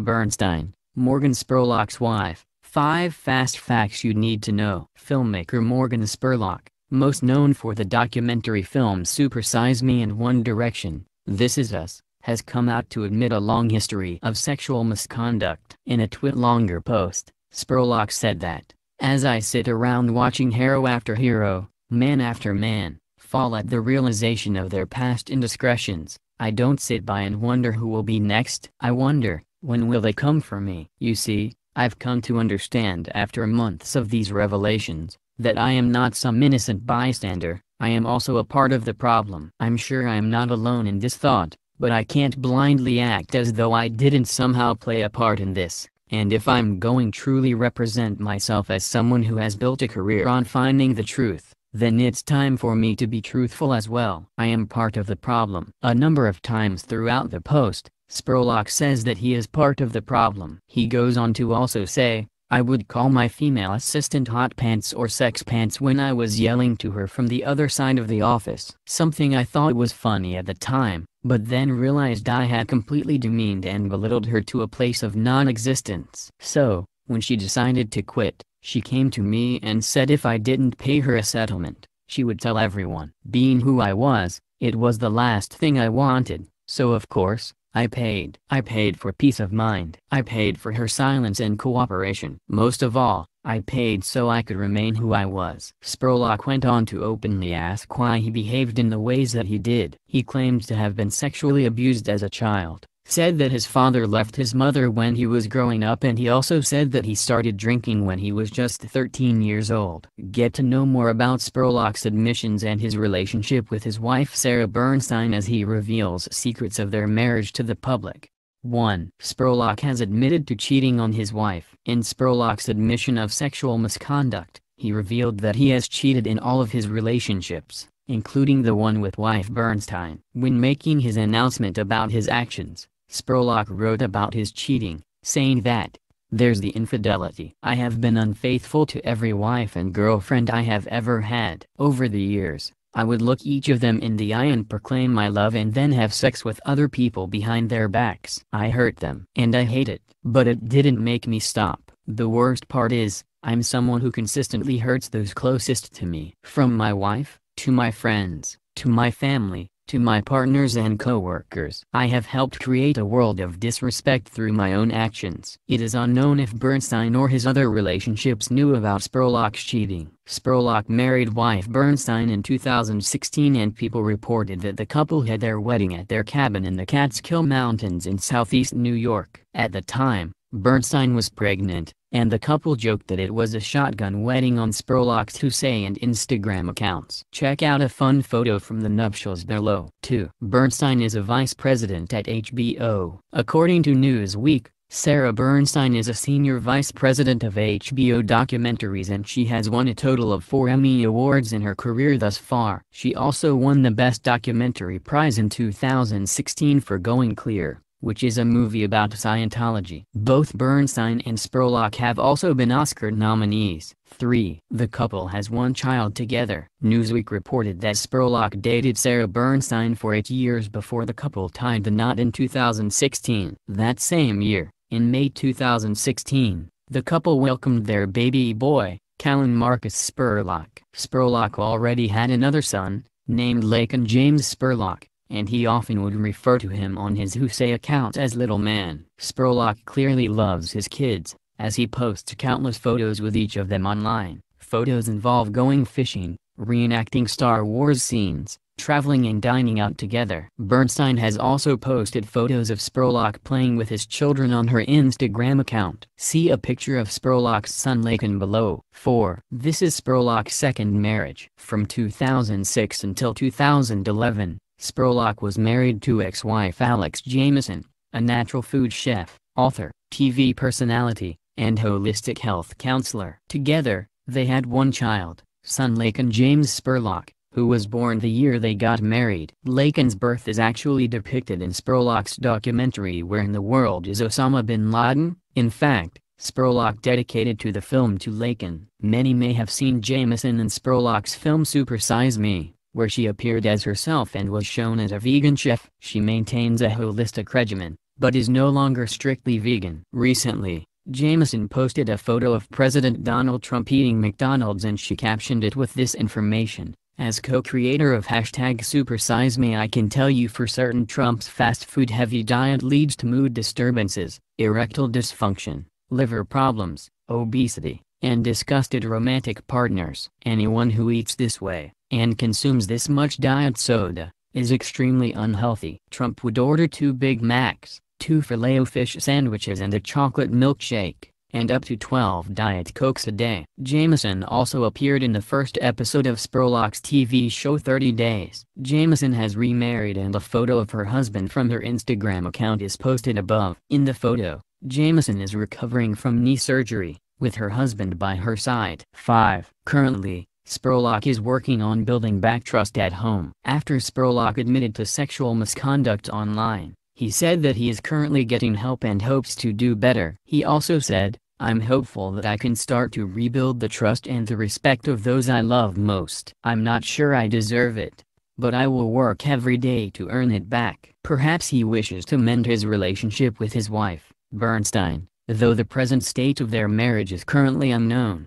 Bernstein, Morgan Spurlock's wife. 5 Fast Facts You Need to Know. Filmmaker Morgan Spurlock, most known for the documentary film Super Size Me and One Direction, This Is Us, has come out to admit a long history of sexual misconduct. In a twit longer post, Spurlock said that, as I sit around watching hero after hero, man after man, fall at the realization of their past indiscretions, I don't sit by and wonder who will be next. I wonder, when will they come for me? You see, I've come to understand after months of these revelations, that I am not some innocent bystander, I am also a part of the problem. I'm sure I am not alone in this thought, but I can't blindly act as though I didn't somehow play a part in this. And if I'm going truly represent myself as someone who has built a career on finding the truth, then it's time for me to be truthful as well. I am part of the problem. A number of times throughout the post, Spurlock says that he is part of the problem. He goes on to also say, I would call my female assistant hot pants or sex pants when I was yelling to her from the other side of the office. Something I thought was funny at the time, but then realized I had completely demeaned and belittled her to a place of non-existence. So, when she decided to quit, she came to me and said if I didn't pay her a settlement, she would tell everyone. Being who I was, it was the last thing I wanted, so of course, I paid. I paid for peace of mind. I paid for her silence and cooperation. Most of all, I paid so I could remain who I was. Spurlock went on to openly ask why he behaved in the ways that he did. He claims to have been sexually abused as a child said that his father left his mother when he was growing up and he also said that he started drinking when he was just 13 years old. Get to know more about Spurlock's admissions and his relationship with his wife Sarah Bernstein as he reveals secrets of their marriage to the public. 1. Spurlock has admitted to cheating on his wife. In Spurlock's admission of sexual misconduct, he revealed that he has cheated in all of his relationships, including the one with wife Bernstein. When making his announcement about his actions, Spurlock wrote about his cheating, saying that, There's the infidelity. I have been unfaithful to every wife and girlfriend I have ever had. Over the years, I would look each of them in the eye and proclaim my love and then have sex with other people behind their backs. I hurt them. And I hate it. But it didn't make me stop. The worst part is, I'm someone who consistently hurts those closest to me. From my wife, to my friends, to my family, to my partners and coworkers. I have helped create a world of disrespect through my own actions. It is unknown if Bernstein or his other relationships knew about Spurlock's cheating. Spurlock married wife Bernstein in 2016 and people reported that the couple had their wedding at their cabin in the Catskill Mountains in southeast New York. At the time, Bernstein was pregnant, and the couple joked that it was a shotgun wedding on Spurlock's Hussein Instagram accounts. Check out a fun photo from the nuptials below. 2. Bernstein is a vice president at HBO. According to Newsweek, Sarah Bernstein is a senior vice president of HBO documentaries and she has won a total of four Emmy Awards in her career thus far. She also won the Best Documentary Prize in 2016 for Going Clear which is a movie about Scientology. Both Bernstein and Spurlock have also been Oscar nominees. 3. The couple has one child together. Newsweek reported that Spurlock dated Sarah Bernstein for eight years before the couple tied the knot in 2016. That same year, in May 2016, the couple welcomed their baby boy, Callan Marcus Spurlock. Spurlock already had another son, named Lakin James Spurlock and he often would refer to him on his Husay account as Little Man. Spurlock clearly loves his kids, as he posts countless photos with each of them online. Photos involve going fishing, reenacting Star Wars scenes, traveling and dining out together. Bernstein has also posted photos of Spurlock playing with his children on her Instagram account. See a picture of Spurlock's son Lakin below. 4. This is Spurlock's second marriage. From 2006 until 2011, Spurlock was married to ex-wife Alex Jameson, a natural food chef, author, TV personality, and holistic health counselor. Together, they had one child, son Lakin James Spurlock, who was born the year they got married. Lakin's birth is actually depicted in Spurlock's documentary Where in the World is Osama bin Laden? In fact, Spurlock dedicated to the film to Lakin. Many may have seen Jameson in Spurlock's film Super Size Me where she appeared as herself and was shown as a vegan chef. She maintains a holistic regimen, but is no longer strictly vegan. Recently, Jameson posted a photo of President Donald Trump eating McDonald's and she captioned it with this information. As co-creator of hashtag supersize me I can tell you for certain Trump's fast food heavy diet leads to mood disturbances, erectile dysfunction, liver problems, obesity, and disgusted romantic partners. Anyone who eats this way, and consumes this much diet soda, is extremely unhealthy. Trump would order two Big Macs, two Filet-O-Fish sandwiches and a chocolate milkshake, and up to 12 Diet Cokes a day. Jameson also appeared in the first episode of Spurlock's TV show 30 Days. Jameson has remarried and a photo of her husband from her Instagram account is posted above. In the photo, Jameson is recovering from knee surgery with her husband by her side. 5. Currently, Spurlock is working on building back trust at home. After Spurlock admitted to sexual misconduct online, he said that he is currently getting help and hopes to do better. He also said, I'm hopeful that I can start to rebuild the trust and the respect of those I love most. I'm not sure I deserve it, but I will work every day to earn it back. Perhaps he wishes to mend his relationship with his wife, Bernstein, though the present state of their marriage is currently unknown.